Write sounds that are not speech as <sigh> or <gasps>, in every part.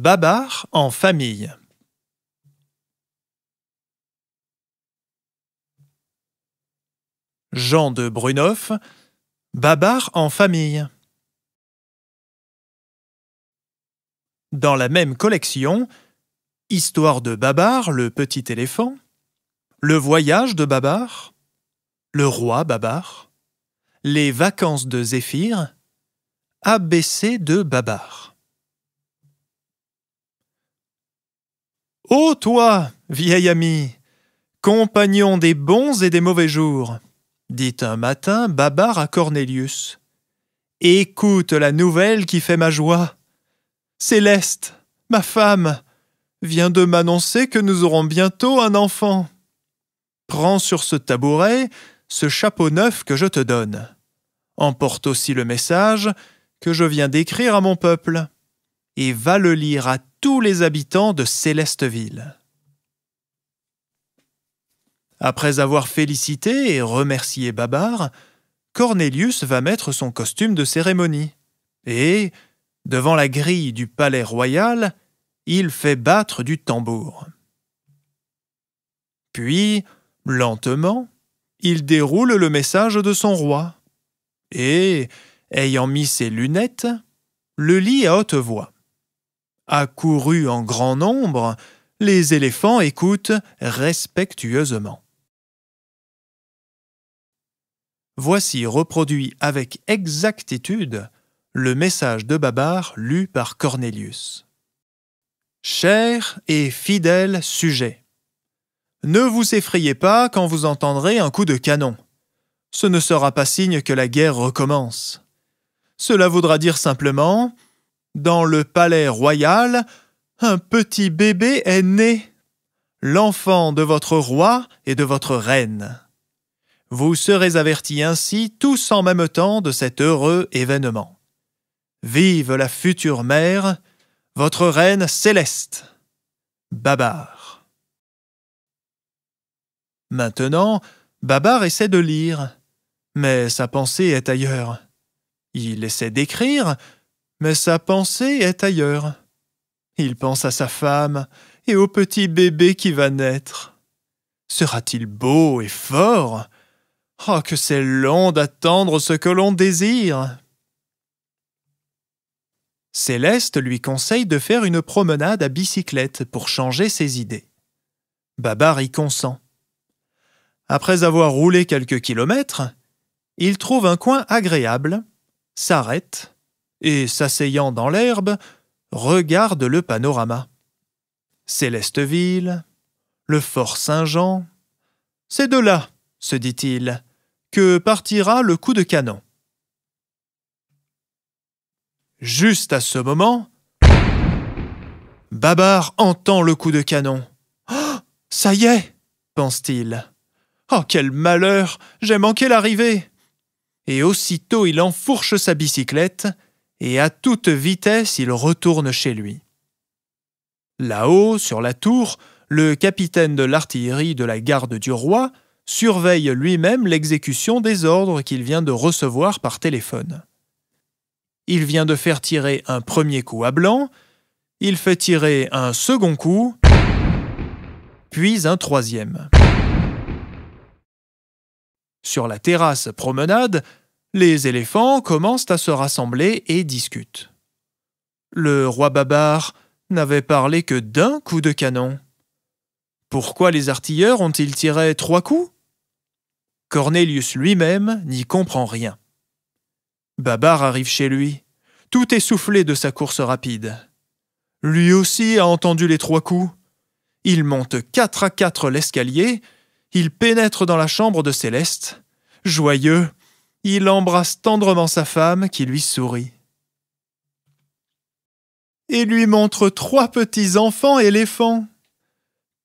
Babar en famille. Jean de Brunoff, Babar en famille. Dans la même collection, Histoire de Babar, le petit éléphant, Le voyage de Babar, Le roi Babar, Les vacances de Zéphyr, ABC de Babar. Ô toi, vieil ami, compagnon des bons et des mauvais jours, dit un matin Babar à Cornelius. écoute la nouvelle qui fait ma joie. Céleste, ma femme, vient de m'annoncer que nous aurons bientôt un enfant. Prends sur ce tabouret ce chapeau neuf que je te donne. Emporte aussi le message que je viens d'écrire à mon peuple, et va le lire à tous les habitants de Célesteville. Après avoir félicité et remercié Babar, Cornelius va mettre son costume de cérémonie. Et, devant la grille du palais royal, il fait battre du tambour. Puis, lentement, il déroule le message de son roi. Et, ayant mis ses lunettes, le lit à haute voix accourus en grand nombre, les éléphants écoutent respectueusement. Voici reproduit avec exactitude le message de Babar lu par Cornelius. « Cher et fidèle sujet, ne vous effrayez pas quand vous entendrez un coup de canon. Ce ne sera pas signe que la guerre recommence. Cela voudra dire simplement dans le palais royal, un petit bébé est né, l'enfant de votre roi et de votre reine. Vous serez avertis ainsi tous en même temps de cet heureux événement. Vive la future mère, votre reine céleste. Babar. Maintenant, Babar essaie de lire, mais sa pensée est ailleurs. Il essaie d'écrire, mais sa pensée est ailleurs. Il pense à sa femme et au petit bébé qui va naître. Sera-t-il beau et fort Oh, que c'est long d'attendre ce que l'on désire Céleste lui conseille de faire une promenade à bicyclette pour changer ses idées. Babar y consent. Après avoir roulé quelques kilomètres, il trouve un coin agréable, s'arrête et, s'asseyant dans l'herbe, regarde le panorama. Célesteville, le fort Saint-Jean. C'est de là, se dit-il, que partira le coup de canon. Juste à ce moment, Babar entend le coup de canon. Ah ça y est, pense-t-il. Oh, quel malheur, j'ai manqué l'arrivée. Et aussitôt il enfourche sa bicyclette et à toute vitesse il retourne chez lui. Là-haut, sur la tour, le capitaine de l'artillerie de la garde du roi surveille lui-même l'exécution des ordres qu'il vient de recevoir par téléphone. Il vient de faire tirer un premier coup à blanc, il fait tirer un second coup, puis un troisième. Sur la terrasse promenade, les éléphants commencent à se rassembler et discutent. Le roi Babar n'avait parlé que d'un coup de canon. Pourquoi les artilleurs ont-ils tiré trois coups Cornelius lui-même n'y comprend rien. Babar arrive chez lui, tout essoufflé de sa course rapide. Lui aussi a entendu les trois coups. Il monte quatre à quatre l'escalier, il pénètre dans la chambre de Céleste. Joyeux, il embrasse tendrement sa femme qui lui sourit. Et lui montre trois petits enfants éléphants.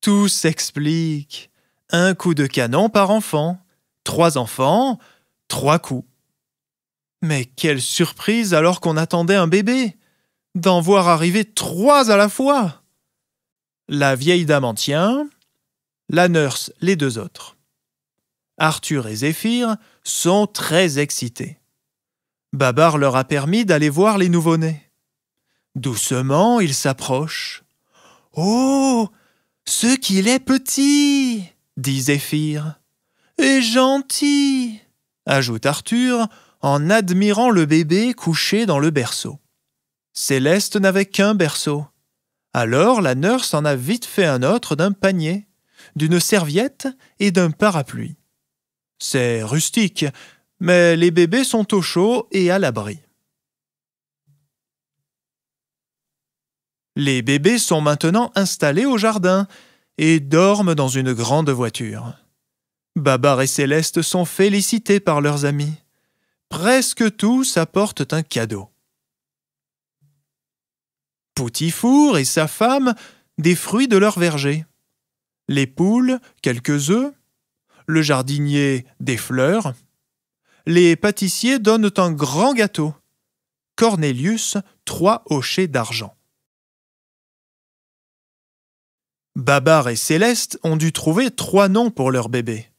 Tout s'explique. Un coup de canon par enfant. Trois enfants, trois coups. Mais quelle surprise alors qu'on attendait un bébé D'en voir arriver trois à la fois La vieille dame en tient, la nurse les deux autres. Arthur et Zéphyr sont très excités. Babar leur a permis d'aller voir les nouveau-nés. Doucement, ils s'approchent. Oh Ce qu'il est petit dit Zéphyr. Et gentil ajoute Arthur en admirant le bébé couché dans le berceau. Céleste n'avait qu'un berceau. Alors la nurse en a vite fait un autre d'un panier, d'une serviette et d'un parapluie. C'est rustique, mais les bébés sont au chaud et à l'abri. Les bébés sont maintenant installés au jardin et dorment dans une grande voiture. Babar et Céleste sont félicités par leurs amis. Presque tous apportent un cadeau. Poutifour et sa femme des fruits de leur verger. Les poules, quelques œufs, le jardinier des fleurs, les pâtissiers donnent un grand gâteau. Cornelius, trois hochets d'argent. Babar et Céleste ont dû trouver trois noms pour leur bébé.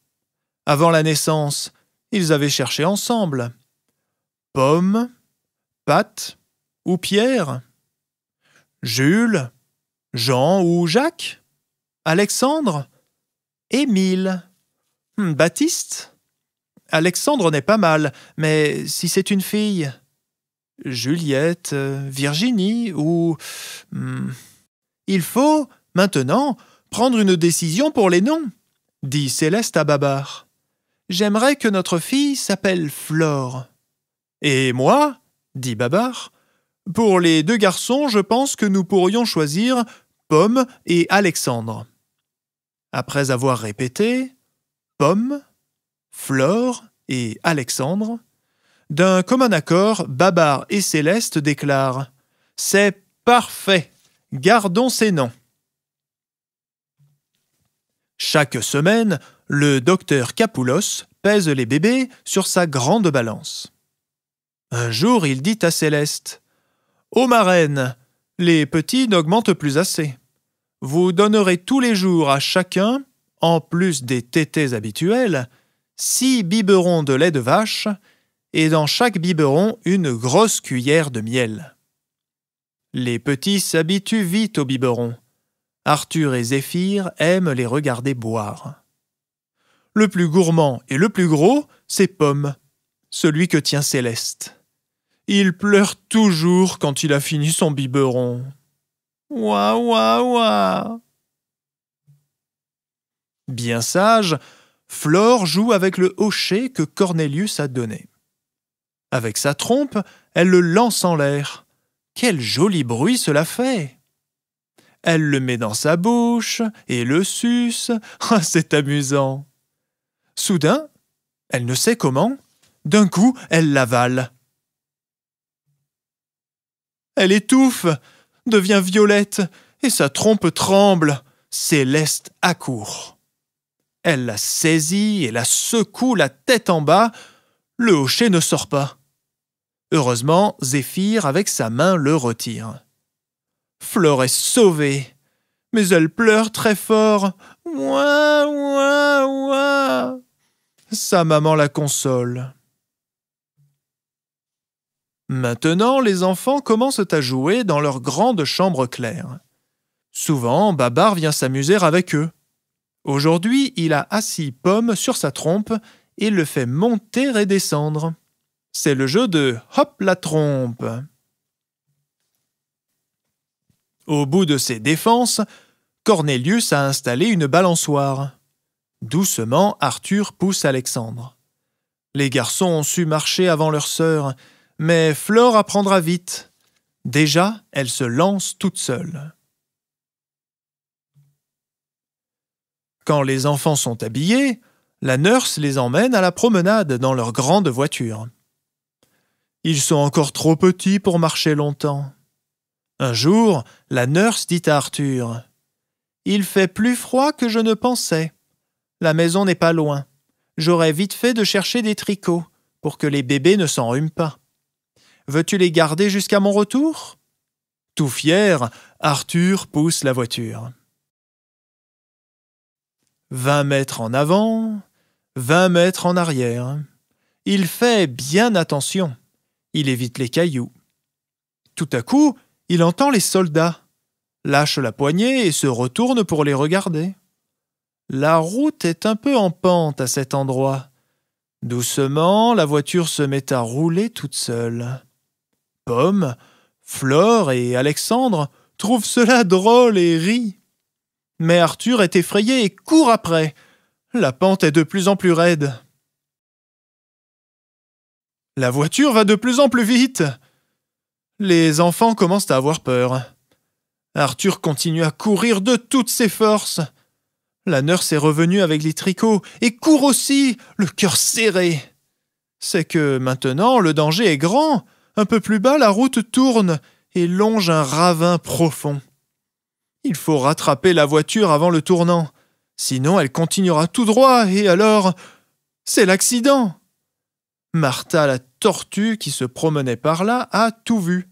Avant la naissance, ils avaient cherché ensemble. Pomme, Pâte ou Pierre Jules, Jean ou Jacques Alexandre Émile Hmm, Baptiste Alexandre n'est pas mal, mais si c'est une fille Juliette, Virginie ou... Hmm, il faut, maintenant, prendre une décision pour les noms, dit Céleste à Babar. J'aimerais que notre fille s'appelle Flore. Et moi, dit Babar, pour les deux garçons, je pense que nous pourrions choisir Pomme et Alexandre. Après avoir répété, Pomme, Flore et Alexandre, d'un commun accord, Babar et Céleste déclarent C'est parfait, gardons ces noms. Chaque semaine, le docteur Capoulos pèse les bébés sur sa grande balance. Un jour, il dit à Céleste Ô ma les petits n'augmentent plus assez. Vous donnerez tous les jours à chacun en plus des tétés habituels, six biberons de lait de vache et dans chaque biberon une grosse cuillère de miel. Les petits s'habituent vite aux biberons. Arthur et Zéphyr aiment les regarder boire. Le plus gourmand et le plus gros, c'est Pomme, celui que tient Céleste. Il pleure toujours quand il a fini son biberon. Ouah, ouah, Bien sage, Flore joue avec le hochet que Cornelius a donné. Avec sa trompe, elle le lance en l'air. Quel joli bruit cela fait Elle le met dans sa bouche et le suce. <laughs> Ah, c'est amusant. Soudain, elle ne sait comment, d'un coup, elle l'avale. Elle étouffe, devient violette, et sa trompe tremble. Céleste accourt. Elle la saisit et la secoue la tête en bas. Le hochet ne sort pas. Heureusement, Zéphyr, avec sa main, le retire. Flore est sauvée, mais elle pleure très fort. Ouah, Sa maman la console. Maintenant, les enfants commencent à jouer dans leur grande chambre claire. Souvent, Babar vient s'amuser avec eux. Aujourd'hui, il a assis Pomme sur sa trompe et le fait monter et descendre. C'est le jeu de Hop la trompe. Au bout de ses défenses, Cornelius a installé une balançoire. Doucement, Arthur pousse Alexandre. Les garçons ont su marcher avant leur sœur, mais Flore apprendra vite. Déjà, elle se lance toute seule. Quand les enfants sont habillés, la nurse les emmène à la promenade dans leur grande voiture. Ils sont encore trop petits pour marcher longtemps. Un jour, la nurse dit à Arthur Il fait plus froid que je ne pensais. La maison n'est pas loin. J'aurais vite fait de chercher des tricots pour que les bébés ne s'enrhument pas. Veux-tu les garder jusqu'à mon retour Tout fier, Arthur pousse la voiture. Vingt mètres en avant, vingt mètres en arrière. Il fait bien attention. Il évite les cailloux. Tout à coup, il entend les soldats, lâche la poignée et se retourne pour les regarder. La route est un peu en pente à cet endroit. Doucement, la voiture se met à rouler toute seule. Pomme, Flore et Alexandre trouvent cela drôle et rient. Mais Arthur est effrayé et court après. La pente est de plus en plus raide. La voiture va de plus en plus vite. Les enfants commencent à avoir peur. Arthur continue à courir de toutes ses forces. La nurse est revenue avec les tricots et court aussi, le cœur serré. C'est que maintenant le danger est grand. Un peu plus bas, la route tourne et longe un ravin profond. Il faut rattraper la voiture avant le tournant. Sinon, elle continuera tout droit, et alors. C'est l'accident Martha la tortue qui se promenait par là a tout vu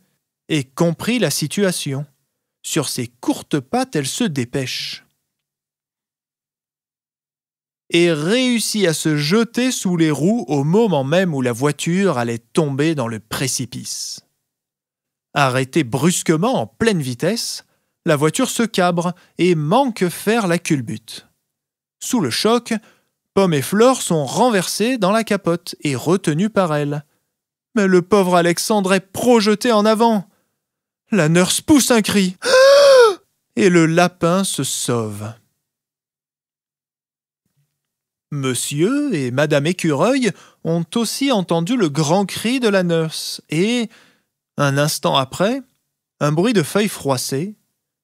et compris la situation. Sur ses courtes pattes, elle se dépêche. Et réussit à se jeter sous les roues au moment même où la voiture allait tomber dans le précipice. Arrêtée brusquement en pleine vitesse, la voiture se cabre et manque faire la culbute. Sous le choc, Pomme et Fleur sont renversées dans la capote et retenues par elle. Mais le pauvre Alexandre est projeté en avant. La nurse pousse un cri <gasps> et le lapin se sauve. Monsieur et Madame Écureuil ont aussi entendu le grand cri de la nurse et, un instant après, un bruit de feuilles froissées,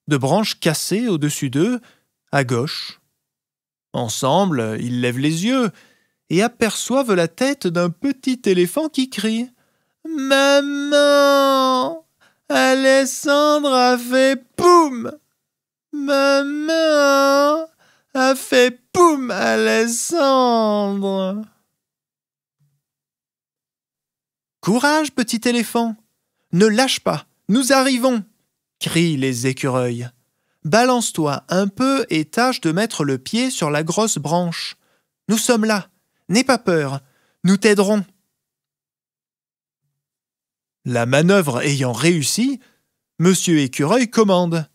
de branches cassées au-dessus d'eux, à gauche. Ensemble, ils lèvent les yeux et aperçoivent la tête d'un petit éléphant qui crie Maman Alessandre a fait poum Maman a fait poum Alessandre Courage, petit éléphant Ne lâche pas Nous arrivons crie les écureuils. Balance-toi un peu et tâche de mettre le pied sur la grosse branche. Nous sommes là. N'aie pas peur. Nous t'aiderons. La manœuvre ayant réussi, Monsieur Écureuil commande.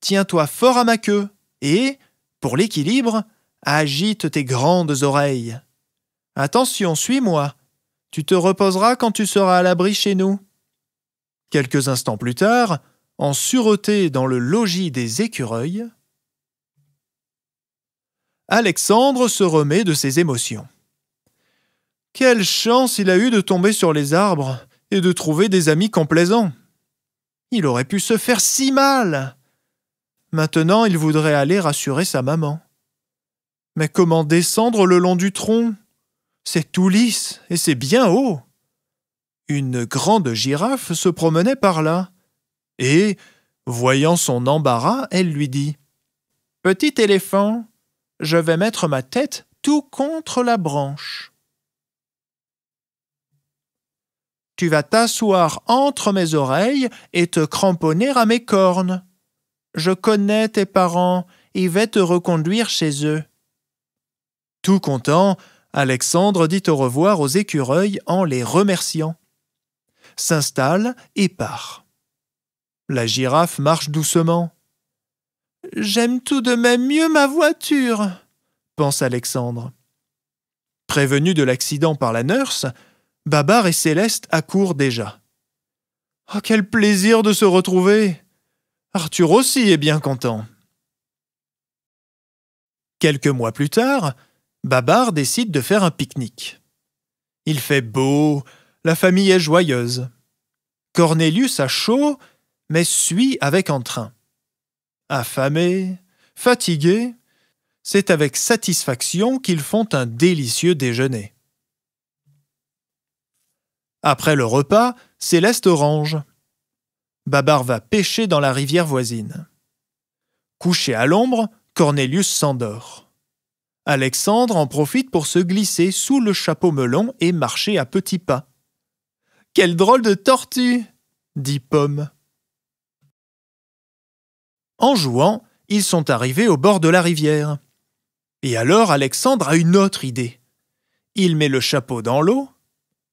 Tiens-toi fort à ma queue et, pour l'équilibre, agite tes grandes oreilles. Attention, suis-moi. Tu te reposeras quand tu seras à l'abri chez nous. Quelques instants plus tard, en sûreté dans le logis des écureuils, Alexandre se remet de ses émotions. Quelle chance il a eu de tomber sur les arbres et de trouver des amis complaisants. Il aurait pu se faire si mal. Maintenant il voudrait aller rassurer sa maman. Mais comment descendre le long du tronc C'est tout lisse et c'est bien haut. Une grande girafe se promenait par là et, voyant son embarras, elle lui dit Petit éléphant, je vais mettre ma tête tout contre la branche. Tu vas t'asseoir entre mes oreilles et te cramponner à mes cornes. Je connais tes parents et vais te reconduire chez eux. Tout content, Alexandre dit au revoir aux écureuils en les remerciant, s'installe et part. La girafe marche doucement. J'aime tout de même mieux ma voiture, pense Alexandre. Prévenus de l'accident par la nurse, Babar et Céleste accourent déjà. Oh, quel plaisir de se retrouver Arthur aussi est bien content. Quelques mois plus tard, Babar décide de faire un pique-nique. Il fait beau, la famille est joyeuse. Cornelius a chaud mais suit avec entrain. Affamés, fatigués, c'est avec satisfaction qu'ils font un délicieux déjeuner. Après le repas, Céleste range. Babar va pêcher dans la rivière voisine. Couché à l'ombre, Cornelius s'endort. Alexandre en profite pour se glisser sous le chapeau melon et marcher à petits pas. Quelle drôle de tortue dit Pomme. En jouant, ils sont arrivés au bord de la rivière. Et alors Alexandre a une autre idée. Il met le chapeau dans l'eau.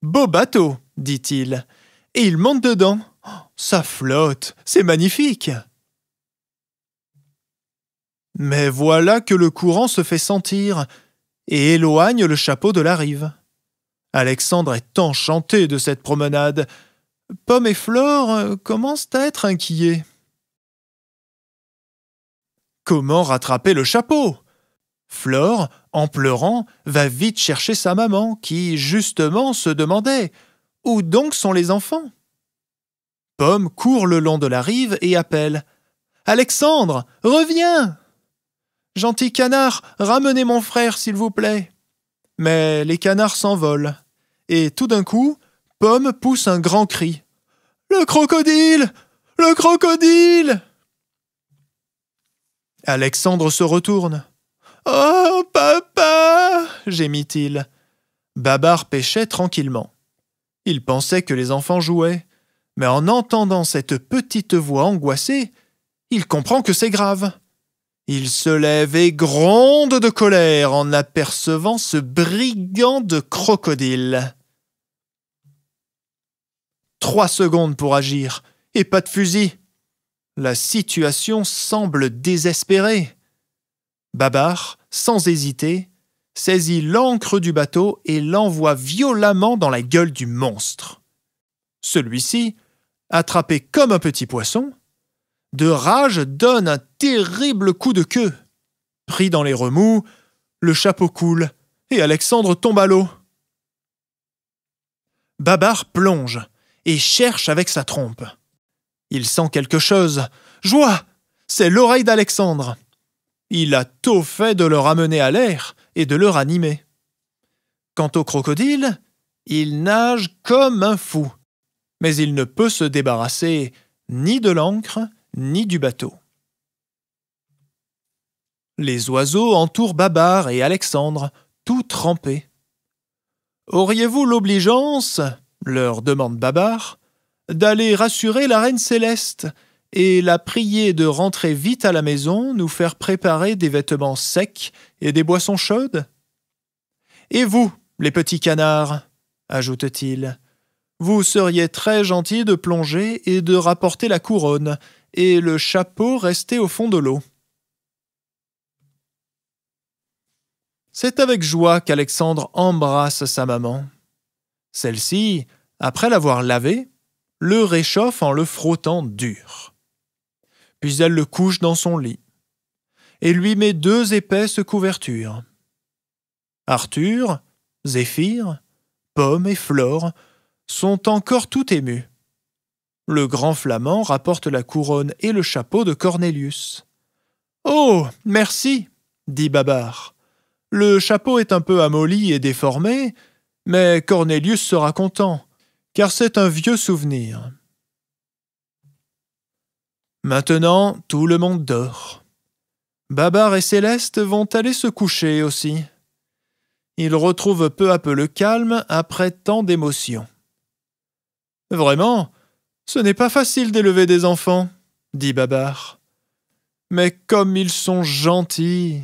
Beau bateau, dit-il. Et il monte dedans. Oh, ça flotte, c'est magnifique. Mais voilà que le courant se fait sentir et éloigne le chapeau de la rive. Alexandre est enchanté de cette promenade. Pomme et Flore euh, commencent à être inquiets. Comment rattraper le chapeau Flore, en pleurant, va vite chercher sa maman qui, justement, se demandait Où donc sont les enfants Pomme court le long de la rive et appelle Alexandre, reviens Gentil canard, ramenez mon frère, s'il vous plaît. Mais les canards s'envolent. Et tout d'un coup, Pomme pousse un grand cri. Le crocodile Le crocodile Alexandre se retourne. Oh, papa gémit-il. Babar pêchait tranquillement. Il pensait que les enfants jouaient, mais en entendant cette petite voix angoissée, il comprend que c'est grave. Il se lève et gronde de colère en apercevant ce brigand de crocodile. Trois secondes pour agir, et pas de fusil. La situation semble désespérée. Babar, sans hésiter, saisit l'ancre du bateau et l'envoie violemment dans la gueule du monstre. Celui-ci, attrapé comme un petit poisson, de rage donne un terrible coup de queue. Pris dans les remous, le chapeau coule et Alexandre tombe à l'eau. Babar plonge et cherche avec sa trompe. Il sent quelque chose. Joie C'est l'oreille d'Alexandre. Il a tôt fait de le ramener à l'air et de le ranimer. Quant au crocodile, il nage comme un fou, mais il ne peut se débarrasser ni de l'encre ni du bateau. Les oiseaux entourent Babar et Alexandre, tout trempés. Auriez-vous l'obligeance, leur demande Babar, d'aller rassurer la reine céleste et la prier de rentrer vite à la maison, nous faire préparer des vêtements secs et des boissons chaudes Et vous, les petits canards ajoute-t-il, vous seriez très gentils de plonger et de rapporter la couronne, et le chapeau resté au fond de l'eau. C'est avec joie qu'Alexandre embrasse sa maman. Celle-ci, après l'avoir lavée, le réchauffe en le frottant dur. Puis elle le couche dans son lit et lui met deux épaisses couvertures. Arthur, Zéphyr, Pomme et Flore sont encore tout émus. Le grand flamand rapporte la couronne et le chapeau de Cornelius. Oh, merci, dit Babar. Le chapeau est un peu amolli et déformé, mais Cornelius sera content car c'est un vieux souvenir. Maintenant, tout le monde dort. Babar et Céleste vont aller se coucher aussi. Ils retrouvent peu à peu le calme après tant d'émotions. Vraiment, ce n'est pas facile d'élever des enfants, dit Babar. Mais comme ils sont gentils,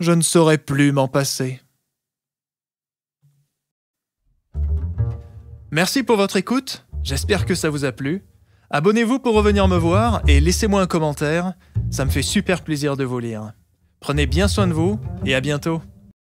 je ne saurais plus m'en passer. Merci pour votre écoute, j'espère que ça vous a plu. Abonnez-vous pour revenir me voir et laissez-moi un commentaire, ça me fait super plaisir de vous lire. Prenez bien soin de vous et à bientôt.